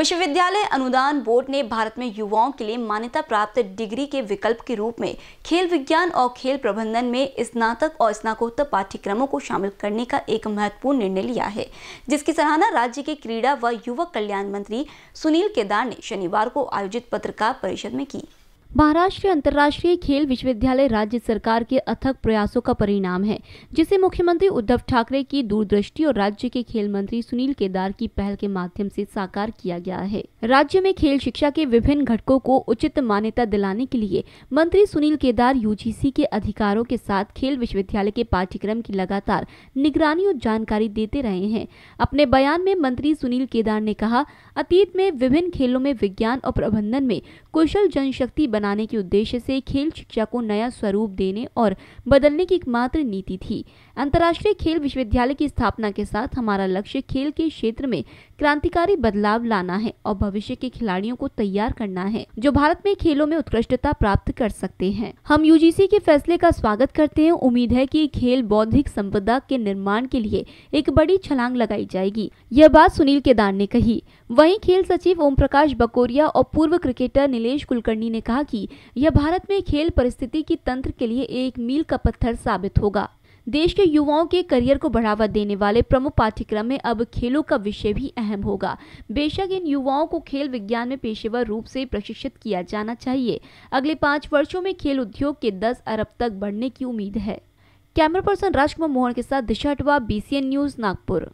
विश्वविद्यालय अनुदान बोर्ड ने भारत में युवाओं के लिए मान्यता प्राप्त डिग्री के विकल्प के रूप में खेल विज्ञान और खेल प्रबंधन में स्नातक और स्नाकोत्तर पाठ्यक्रमों को शामिल करने का एक महत्वपूर्ण निर्णय लिया है जिसकी सराहना राज्य के क्रीड़ा व युवक कल्याण मंत्री सुनील केदार ने शनिवार को आयोजित पत्रकार परिषद में की महाराष्ट्र अंतर्राष्ट्रीय खेल विश्वविद्यालय राज्य सरकार के अथक प्रयासों का परिणाम है जिसे मुख्यमंत्री उद्धव ठाकरे की दूरदृष्टि और राज्य के खेल मंत्री सुनील केदार की पहल के माध्यम से साकार किया गया है राज्य में खेल शिक्षा के विभिन्न घटकों को उचित मान्यता दिलाने के लिए मंत्री सुनील केदार यूजीसी के अधिकारों के साथ खेल विश्वविद्यालय के पाठ्यक्रम की लगातार निगरानी और जानकारी देते रहे हैं अपने बयान में मंत्री सुनील केदार ने कहा अतीत में विभिन्न खेलों में विज्ञान और प्रबंधन में कुशल जनशक्ति बनाने के उद्देश्य से खेल शिक्षा को नया स्वरूप देने और बदलने की एकमात्र नीति थी अंतर्राष्ट्रीय खेल विश्वविद्यालय की स्थापना के साथ हमारा लक्ष्य खेल के क्षेत्र में क्रांतिकारी बदलाव लाना है और भविष्य के खिलाड़ियों को तैयार करना है जो भारत में खेलों में उत्कृष्टता प्राप्त कर सकते हैं हम यूजीसी के फैसले का स्वागत करते हैं उम्मीद है कि खेल बौद्धिक संपदा के निर्माण के लिए एक बड़ी छलांग लगाई जाएगी यह बात सुनील केदार ने कही वही खेल सचिव ओम प्रकाश बकोरिया और पूर्व क्रिकेटर नीलेष कुलकर्णी ने कहा की यह भारत में खेल परिस्थिति की तंत्र के लिए एक मील का पत्थर साबित होगा देश के युवाओं के करियर को बढ़ावा देने वाले प्रमुख पाठ्यक्रम में अब खेलों का विषय भी अहम होगा बेशक इन युवाओं को खेल विज्ञान में पेशेवर रूप से प्रशिक्षित किया जाना चाहिए अगले पाँच वर्षों में खेल उद्योग के दस अरब तक बढ़ने की उम्मीद है कैमरा पर्सन राजकुमार मोहन के साथ दिशा अटवा बी न्यूज नागपुर